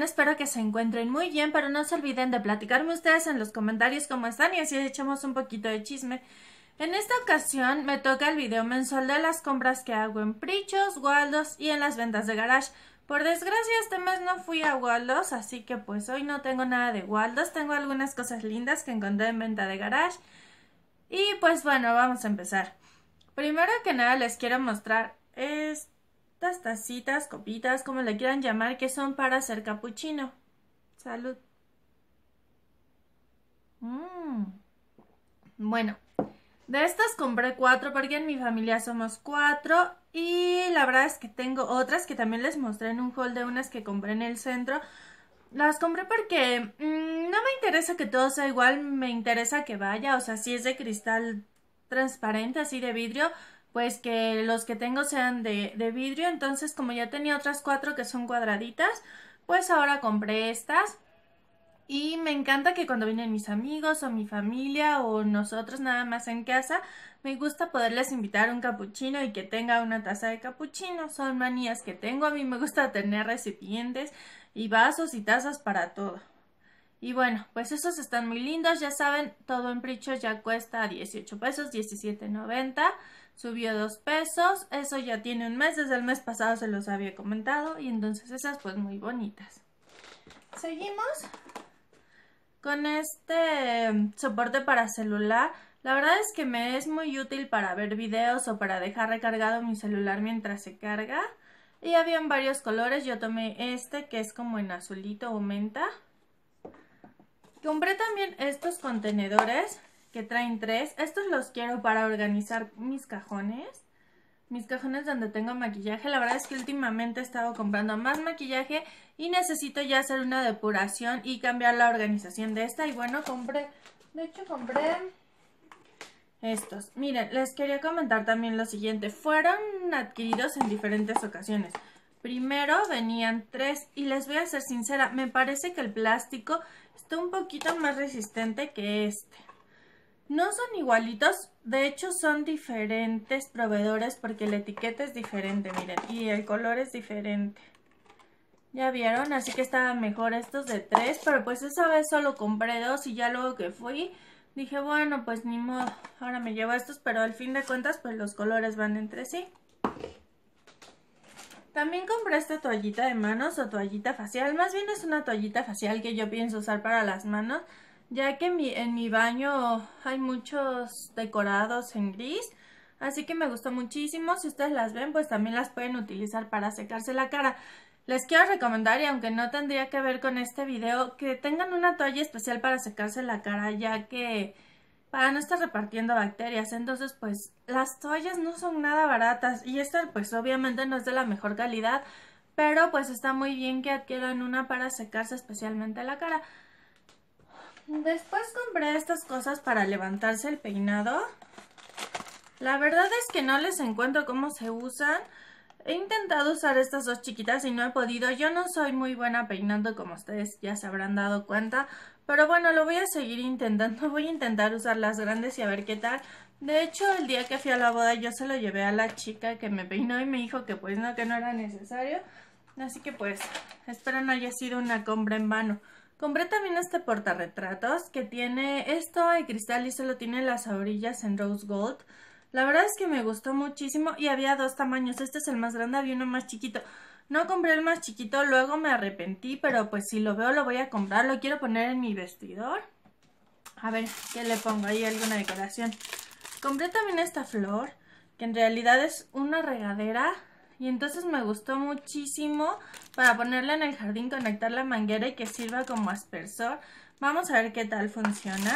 Espero que se encuentren muy bien, pero no se olviden de platicarme ustedes en los comentarios cómo están y así echamos un poquito de chisme. En esta ocasión me toca el video mensual de las compras que hago en Prichos, Waldos y en las ventas de Garage. Por desgracia este mes no fui a Waldos, así que pues hoy no tengo nada de Waldos, tengo algunas cosas lindas que encontré en venta de Garage. Y pues bueno, vamos a empezar. Primero que nada les quiero mostrar es este tacitas, copitas, como le quieran llamar, que son para hacer capuchino. Salud. Mm. Bueno, de estas compré cuatro porque en mi familia somos cuatro y la verdad es que tengo otras que también les mostré en un haul de unas que compré en el centro. Las compré porque mm, no me interesa que todo sea igual, me interesa que vaya, o sea, si es de cristal transparente, así de vidrio, pues que los que tengo sean de, vidrio. Entonces, como ya tenía otras cuatro que son cuadraditas, pues ahora compré estas. Y me encanta que cuando vienen mis amigos o mi familia o nosotros nada más en casa, me gusta poderles invitar un capuchino y que tenga una taza de capuchino. Son manías que tengo. A mí me gusta tener recipientes y vasos y tazas para todo. Y bueno, pues estos están muy lindos. Ya saben, todo en pricho ya cuesta 18 pesos, 17.90 subió dos pesos, eso ya tiene un mes, desde el mes pasado se los había comentado y entonces esas pues muy bonitas. Seguimos con este em, soporte para celular. La verdad es que me es muy útil para ver videos o para dejar recargado mi celular mientras se carga. Y habían varios colores, yo tomé este que es como en azulito o menta. Compré también estos contenedores que traen tres. Estos los quiero para organizar mis cajones. Mis cajones donde tengo maquillaje. La verdad es que últimamente he estado comprando más maquillaje y necesito ya hacer una depuración y cambiar la organización de esta. Y bueno, compré, de hecho compré estos. Miren, les quería comentar también lo siguiente. Fueron adquiridos en diferentes ocasiones. Primero venían tres y les voy a ser sincera, me parece que el plástico está un poquito más resistente que este. No son igualitos, de hecho son diferentes proveedores porque la etiqueta es diferente, miren, y el color es diferente. Ya vieron, así que estaban mejor estos de tres, pero pues esa vez solo compré dos y ya luego que fui dije, bueno, pues ni modo, ahora me llevo estos, pero al fin de cuentas pues los colores van entre sí. También compré esta toallita de manos o toallita facial, más bien es una toallita facial que yo pienso usar para las manos, ya que en mi, baño hay muchos decorados en gris, así que me gustó muchísimo. Si ustedes las ven, pues también las pueden utilizar para secarse la cara. Les quiero recomendar, y aunque no tendría que ver con este video, que tengan una toalla especial para secarse la cara, ya que para no estar repartiendo bacterias. Entonces, pues las toallas no son nada baratas y esta pues obviamente no es de la mejor calidad, pero pues está muy bien que adquieran una para secarse especialmente la cara. Después compré estas cosas para levantarse el peinado. La verdad es que no les encuentro cómo se usan. He intentado usar estas dos chiquitas y no he podido. Yo no soy muy buena peinando como ustedes ya se habrán dado cuenta. Pero bueno, lo voy a seguir intentando. Voy a intentar usar las grandes y a ver qué tal. De hecho, el día que fui a la boda yo se lo llevé a la chica que me peinó y me dijo que pues no, que no era necesario. Así que pues, espero no haya sido una compra en vano. Compré también este portarretratos que tiene esto de cristal y solo tiene las orillas en rose gold. La verdad es que me gustó muchísimo y había dos tamaños. Este es el más grande, había uno más chiquito. No compré el más chiquito, luego me arrepentí, pero pues si lo veo lo voy a comprar. Lo quiero poner en mi vestidor. A ver, ¿qué le pongo ahí? Alguna decoración. Compré también esta flor, que en realidad es una regadera y entonces me gustó muchísimo para ponerla en el jardín, conectar la manguera y que sirva como aspersor. Vamos a ver qué tal funciona.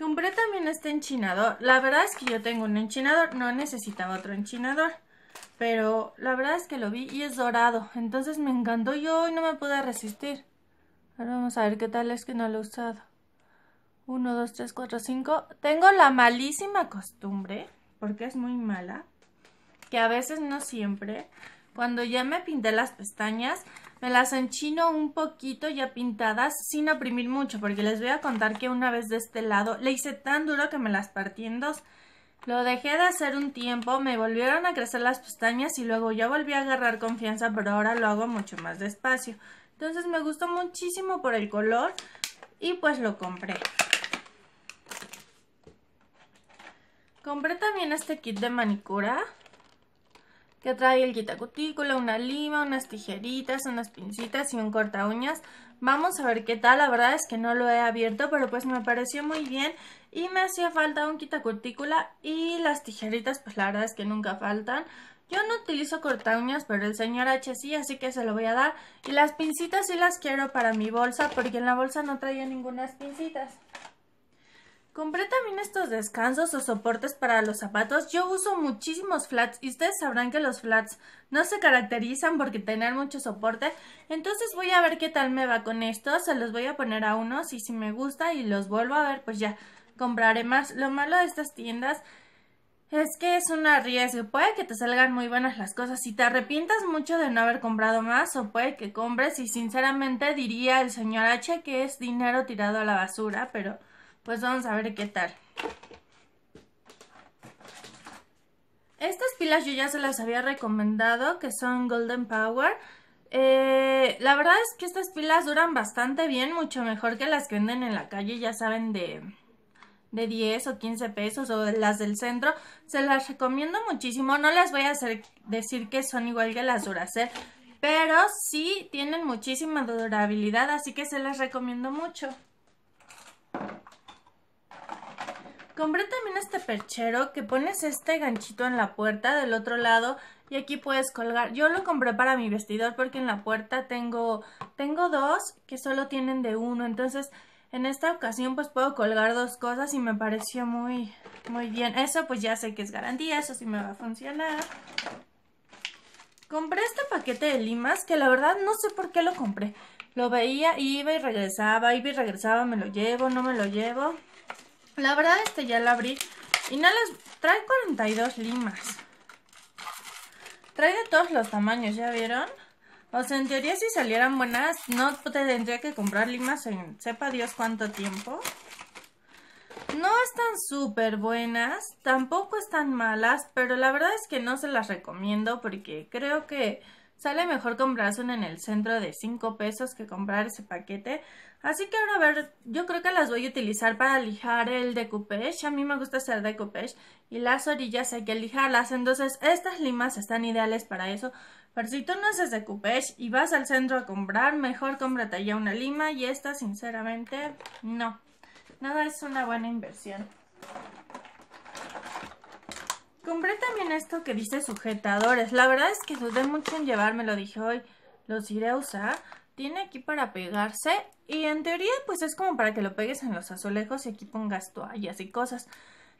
Compré también este enchinador. La verdad es que yo tengo un enchinador, no necesitaba otro enchinador. Pero la verdad es que lo vi y es dorado. Entonces me encantó yo y no me pude resistir. Ahora vamos a ver qué tal es que no lo he usado. 1, 2, 3, 4, 5. Tengo la malísima costumbre, porque es muy mala, que a veces no siempre, cuando ya me pinté las pestañas, me las enchino un poquito ya pintadas sin oprimir mucho, porque les voy a contar que una vez de este lado le hice tan duro que me las partí en dos. Lo dejé de hacer un tiempo, me volvieron a crecer las pestañas y luego ya volví a agarrar confianza, pero ahora lo hago mucho más despacio. Entonces me gustó muchísimo por el color y pues lo compré. Compré también este kit de manicura que trae el quitacutícula, una lima, unas tijeritas, unas pincitas y un corta uñas. Vamos a ver qué tal, la verdad es que no lo he abierto, pero pues me pareció muy bien y me hacía falta un quitacutícula y las tijeritas pues la verdad es que nunca faltan. Yo no utilizo corta uñas, pero el señor H sí, así que se lo voy a dar. Y las pincitas sí las quiero para mi bolsa, porque en la bolsa no traía ninguna pincitas. Compré también estos descansos o soportes para los zapatos. Yo uso muchísimos flats y ustedes sabrán que los flats no se caracterizan porque tener mucho soporte. Entonces voy a ver qué tal me va con estos. Se los voy a poner a unos y si me gusta y los vuelvo a ver pues ya compraré más. Lo malo de estas tiendas es que es un riesgo. Puede que te salgan muy buenas las cosas y te arrepientas mucho de no haber comprado más o puede que compres y sinceramente diría el señor H que es dinero tirado a la basura pero... Pues vamos a ver qué tal. Estas pilas yo ya se las había recomendado, que son Golden Power. Eh, la verdad es que estas pilas duran bastante bien, mucho mejor que las que venden en la calle, ya saben, de, 10 o 15 pesos o las del centro. Se las recomiendo muchísimo, no les voy a decir que son igual que las Duracell, pero sí tienen muchísima durabilidad, así que se las recomiendo mucho. Compré también este perchero que pones este ganchito en la puerta del otro lado y aquí puedes colgar. Yo lo compré para mi vestidor porque en la puerta tengo, tengo dos que solo tienen de uno. Entonces en esta ocasión pues puedo colgar dos cosas y me pareció muy, muy bien. Eso pues ya sé que es garantía, eso sí me va a funcionar. Compré este paquete de limas que la verdad no sé por qué lo compré. Lo veía, iba y regresaba, iba y regresaba, me lo llevo, no me lo llevo. La verdad, este ya la abrí. Y no las... Trae 42 limas. Trae de todos los tamaños, ¿ya vieron? O sea, en teoría si salieran buenas, no tendría que comprar limas en sepa Dios cuánto tiempo. No están súper buenas, tampoco están malas, pero la verdad es que no se las recomiendo porque creo que Sale mejor comprarse en el centro de 5 pesos que comprar ese paquete. Así que ahora a ver, yo creo que las voy a utilizar para lijar el decoupage. A mí me gusta hacer decoupage y las orillas hay que lijarlas. Entonces estas limas están ideales para eso. Pero si tú no haces decoupage y vas al centro a comprar, mejor cómprate ya una lima y esta sinceramente no. Nada es una buena inversión. Compré también esto que dice sujetadores. La verdad es que dudé mucho en llevarme, lo Dije, hoy los iré a usar. Tiene aquí para pegarse. Y en teoría, pues es como para que lo pegues en los azulejos y aquí pongas toallas y cosas.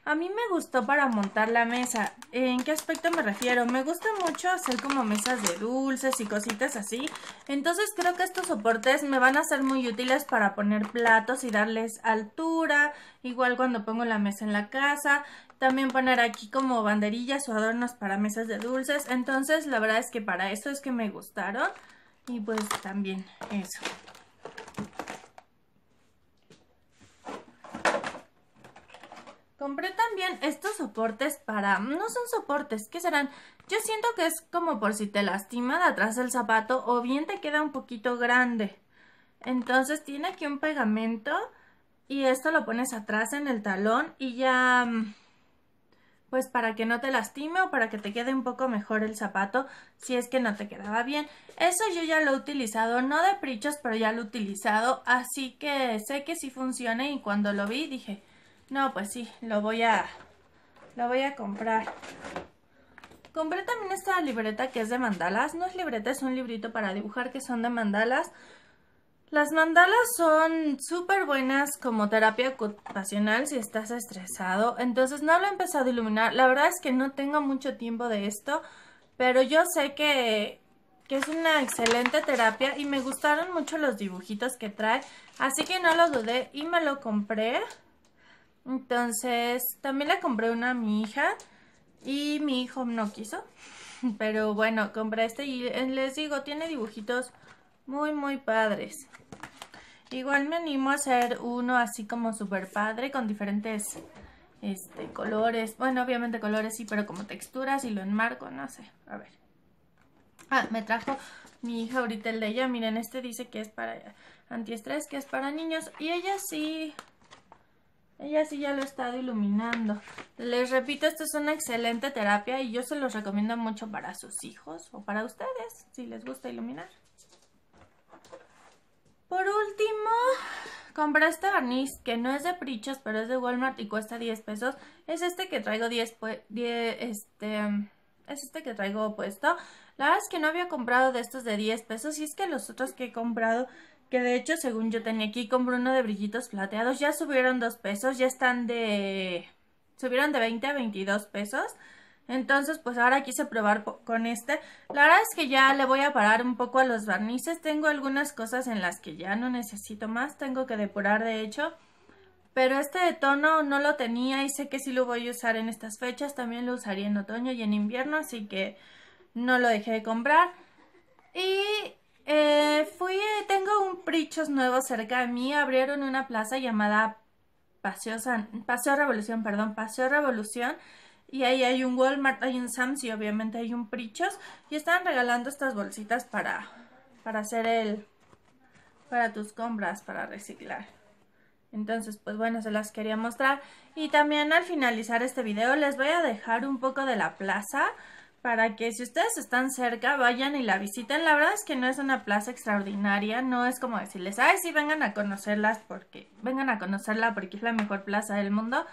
A mí me gustó para montar la mesa. ¿En qué aspecto me refiero? Me gusta mucho hacer como mesas de dulces y cositas así. Entonces creo que estos soportes me van a ser muy útiles para poner platos y darles altura. Igual cuando pongo la mesa en la casa. También poner aquí como banderillas o adornos para mesas de dulces. Entonces la verdad es que para eso es que me gustaron. Y pues también eso. Compré también estos soportes para... No son soportes, ¿qué serán? Yo siento que es como por si te lastima de atrás el zapato o bien te queda un poquito grande. Entonces tiene aquí un pegamento y esto lo pones atrás en el talón y ya mm, pues para que no te lastime o para que te quede un poco mejor el zapato si es que no te quedaba bien. Eso yo ya lo he utilizado, no de prichos, pero ya lo he utilizado, así que sé que sí funciona y cuando lo vi dije, no, pues sí, lo voy a, lo voy a comprar. Compré también esta libreta que es de mandalas, no es libreta, es un librito para dibujar que son de mandalas. Las mandalas son súper buenas como terapia ocupacional si estás estresado. Entonces no lo he empezado a iluminar. La verdad es que no tengo mucho tiempo de esto, pero yo sé que, que es una excelente terapia y me gustaron mucho los dibujitos que trae. Así que no lo dudé y me lo compré. Entonces también le compré una a mi hija y mi hijo no quiso. Pero bueno, compré este y les digo, tiene dibujitos muy, muy padres. Igual me animo a hacer uno así como super padre con diferentes este, colores. Bueno, obviamente colores sí, pero como texturas y lo enmarco, no sé. A ver. Ah, me trajo mi hija ahorita el de ella. Miren, este dice que es para antiestrés, que es para niños. Y ella sí... Ella sí ya lo ha estado iluminando. Les repito, esto es una excelente terapia y yo se los recomiendo mucho para sus hijos o para ustedes, si les gusta iluminar. Por último, compré este barniz que no es de Prichos, pero es de Walmart y cuesta 10 pesos. Es este que traigo 10, este, es este que traigo puesto. La verdad es que no había comprado de estos de 10 pesos y es que los otros que he comprado, que de hecho según yo tenía aquí, compré uno de brillitos plateados, ya subieron 2 pesos, ya están de... subieron de 20 a 22 pesos. Entonces, pues ahora quise probar con este. La verdad es que ya le voy a parar un poco a los barnices. Tengo algunas cosas en las que ya no necesito más. Tengo que depurar, de hecho. Pero este de tono no lo tenía y sé que si lo voy a usar en estas fechas. También lo usaría en otoño y en invierno, así que no lo dejé de comprar. Y eh, fui, tengo un prichos nuevo cerca de mí. Abrieron una plaza llamada Paseo, Paseo Revolución, perdón, Paseo Revolución y ahí hay un Walmart, hay un Sam's y obviamente hay un Prichos y están regalando estas bolsitas para, para hacer el, para tus compras, para reciclar. Entonces, pues bueno, se las quería mostrar. Y también al finalizar este video les voy a dejar un poco de la plaza para que si ustedes están cerca vayan y la visiten. La verdad es que no es una plaza extraordinaria, no es como decirles, ay, sí, vengan a conocerlas porque, vengan a conocerla porque es la mejor plaza del mundo.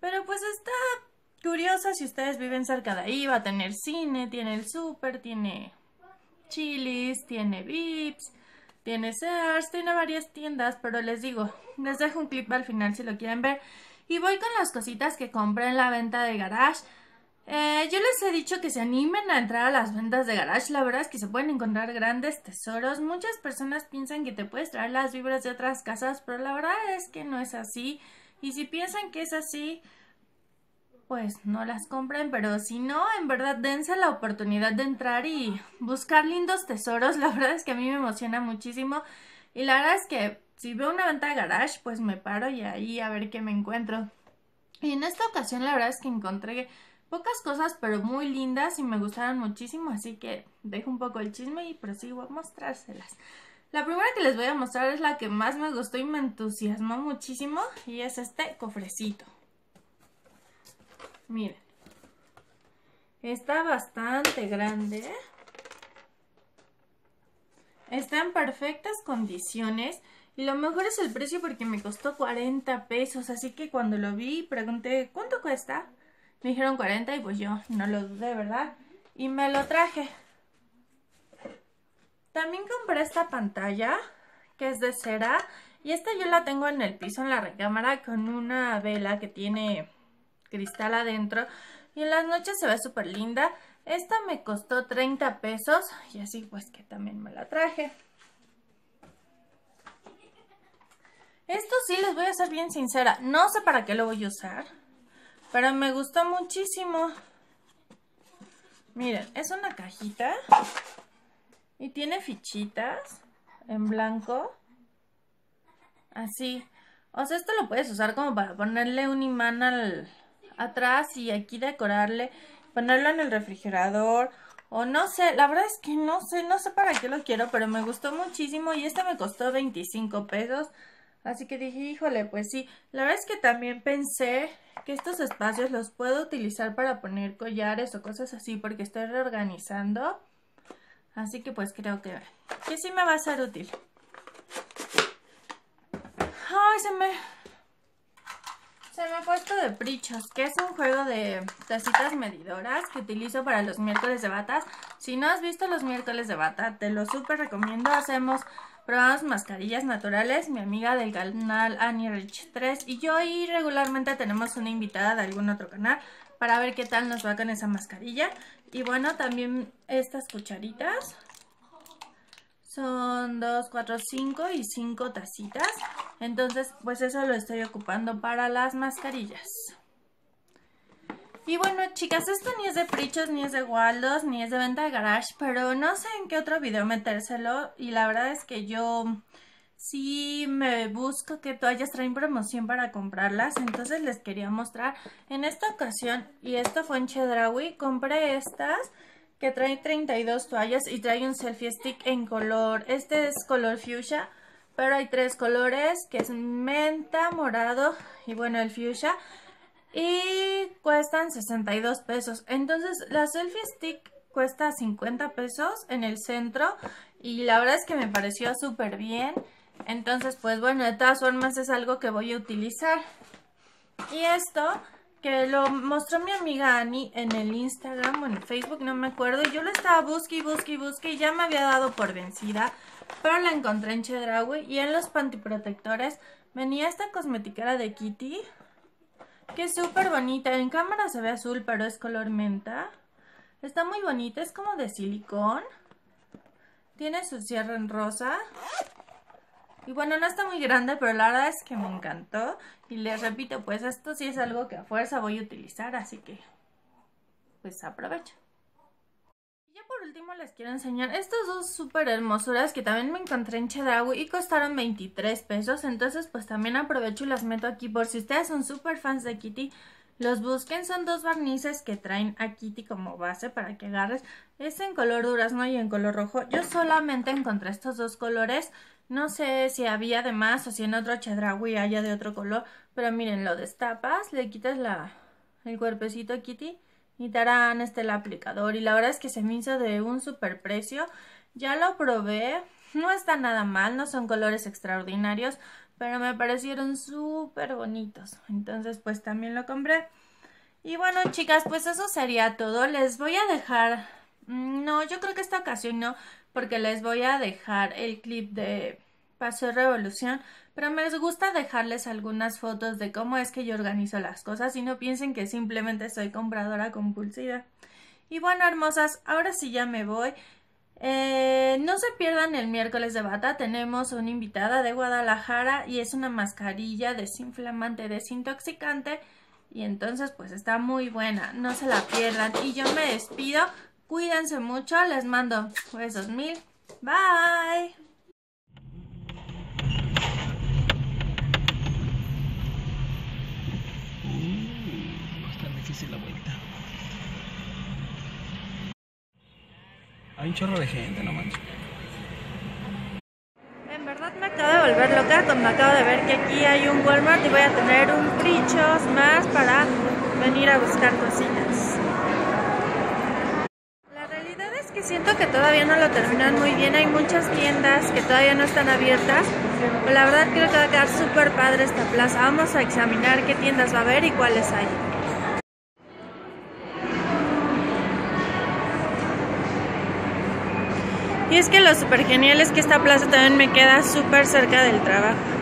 Pero pues está curiosa, si ustedes viven cerca de ahí, va a tener cine, tiene el súper, tiene chilis, tiene vips, tiene Sears, tiene varias tiendas, pero les digo, les dejo un clip al final si lo quieren ver. Y voy con las cositas que compré en la venta de Garage. Eh, yo les he dicho que se animen a entrar a las ventas de garage. La verdad es que se pueden encontrar grandes tesoros. Muchas personas piensan que te puedes traer las vibras de otras casas, pero la verdad es que no es así. Y si piensan que es así, pues no las compren, pero si no, en verdad dense la oportunidad de entrar y buscar lindos tesoros. La verdad es que a mí me emociona muchísimo y la verdad es que si veo una venta de garage, pues me paro y ahí a ver qué me encuentro. Y en esta ocasión la verdad es que encontré pocas cosas, pero muy lindas y me gustaron muchísimo, así que dejo un poco el chisme y prosigo a mostrárselas. La primera que les voy a mostrar es la que más me gustó y me entusiasmó muchísimo y es este cofrecito. Miren. Está bastante grande. ¿eh? Está en perfectas condiciones. Y lo mejor es el precio porque me costó 40 pesos. Así que cuando lo vi pregunté, ¿cuánto cuesta? Me dijeron 40 y pues yo no lo dudé, ¿verdad? Y me lo traje. También compré esta pantalla que es de cera. Y esta yo la tengo en el piso, en la recámara, con una vela que tiene cristal adentro y en las noches se ve súper linda. Esta me costó 30 pesos y así pues que también me la traje. Esto sí les voy a ser bien sincera, no sé para qué lo voy a usar, pero me gustó muchísimo. Miren, es una cajita y tiene fichitas en blanco, así. O sea, esto lo puedes usar como para ponerle un imán al, atrás y aquí decorarle, ponerlo en el refrigerador o no sé, la verdad es que no sé, no sé para qué lo quiero, pero me gustó muchísimo y este me costó 25 pesos. Así que dije, híjole, pues sí, la verdad es que también pensé que estos espacios los puedo utilizar para poner collares o cosas así porque estoy reorganizando. Así que pues creo que, que sí me va a ser útil. Ay, se me, se me ha puesto de Prichos, que es un juego de tacitas medidoras que utilizo para los miércoles de batas. Si no has visto los miércoles de bata, te lo súper recomiendo. Hacemos, probamos mascarillas naturales, mi amiga del canal Annie Rich 3 y yo y regularmente tenemos una invitada de algún otro canal para ver qué tal nos va con esa mascarilla. Y bueno, también estas cucharitas. Son 2, 4, 5 y 5 tacitas. Entonces, pues eso lo estoy ocupando para las mascarillas. Y bueno, chicas, esto ni es de Prichos, ni es de Waldos, ni es de venta de Garage, pero no sé en qué otro video metérselo. Y la verdad es que yo sí me busco que toallas traen promoción para comprarlas. Entonces les quería mostrar en esta ocasión, y esto fue en Chedrawi. compré estas que trae 32 toallas y trae un selfie stick en color, este es color fuchsia pero hay tres colores, que es menta, morado y bueno, el fuchsia. Y cuestan 62 pesos. Entonces, la selfie stick cuesta 50 pesos en el centro. Y la verdad es que me pareció súper bien. Entonces, pues bueno, de todas formas es algo que voy a utilizar. Y esto que lo mostró mi amiga Ani en el Instagram o en el Facebook, no me acuerdo. yo lo estaba busque y busque y busque y ya me había dado por vencida. Pero la encontré en Chedraui y en los pantiprotectores venía esta cosmetiquera de Kitty. Que es súper bonita. En cámara se ve azul, pero es color menta. Está muy bonita, es como de silicón. Tiene su cierre en rosa. Y bueno, no está muy grande, pero la verdad es que me encantó. Y les repito, pues esto sí es algo que a fuerza voy a utilizar, así que pues aprovecho. Y ya por último les quiero enseñar estas dos súper hermosuras que también me encontré en Chedraui y costaron 23 pesos. Entonces pues también aprovecho y las meto aquí por si ustedes son súper fans de Kitty. Los busquen, son dos barnices que traen a Kitty como base para que agarres. Es en color durazno y en color rojo. Yo solamente encontré estos dos colores. No sé si había de más o si en otro chedraui haya de otro color, pero miren, lo destapas, le quitas la, el cuerpecito Kitty y tarán, este el aplicador. Y la verdad es que se me hizo de un super precio. Ya lo probé, no está nada mal, no son colores extraordinarios, pero me parecieron súper bonitos. Entonces pues también lo compré. Y bueno chicas, pues eso sería todo. Les voy a dejar... Mm, no, yo creo que esta ocasión no, porque les voy a dejar el clip de Paso Revolución, pero me gusta dejarles algunas fotos de cómo es que yo organizo las cosas y no piensen que simplemente soy compradora compulsiva. Y bueno, hermosas, ahora sí ya me voy. Eh, no se pierdan el miércoles de bata, tenemos una invitada de Guadalajara y es una mascarilla desinflamante, desintoxicante y entonces pues está muy buena, no se la pierdan y yo me despido Cuídense mucho, les mando besos mil. Bye. Mm, difícil la vuelta. Hay un chorro de gente, no manches. En verdad me acabo de volver loca cuando acabo de ver que aquí hay un Walmart y voy a tener un trichos más para venir a buscar cocinas. Siento que todavía no lo terminan muy bien, hay muchas tiendas que todavía no están abiertas, pero la verdad creo que va a quedar súper padre esta plaza. Vamos a examinar qué tiendas va a haber y cuáles hay. Y es que lo súper genial es que esta plaza también me queda súper cerca del trabajo.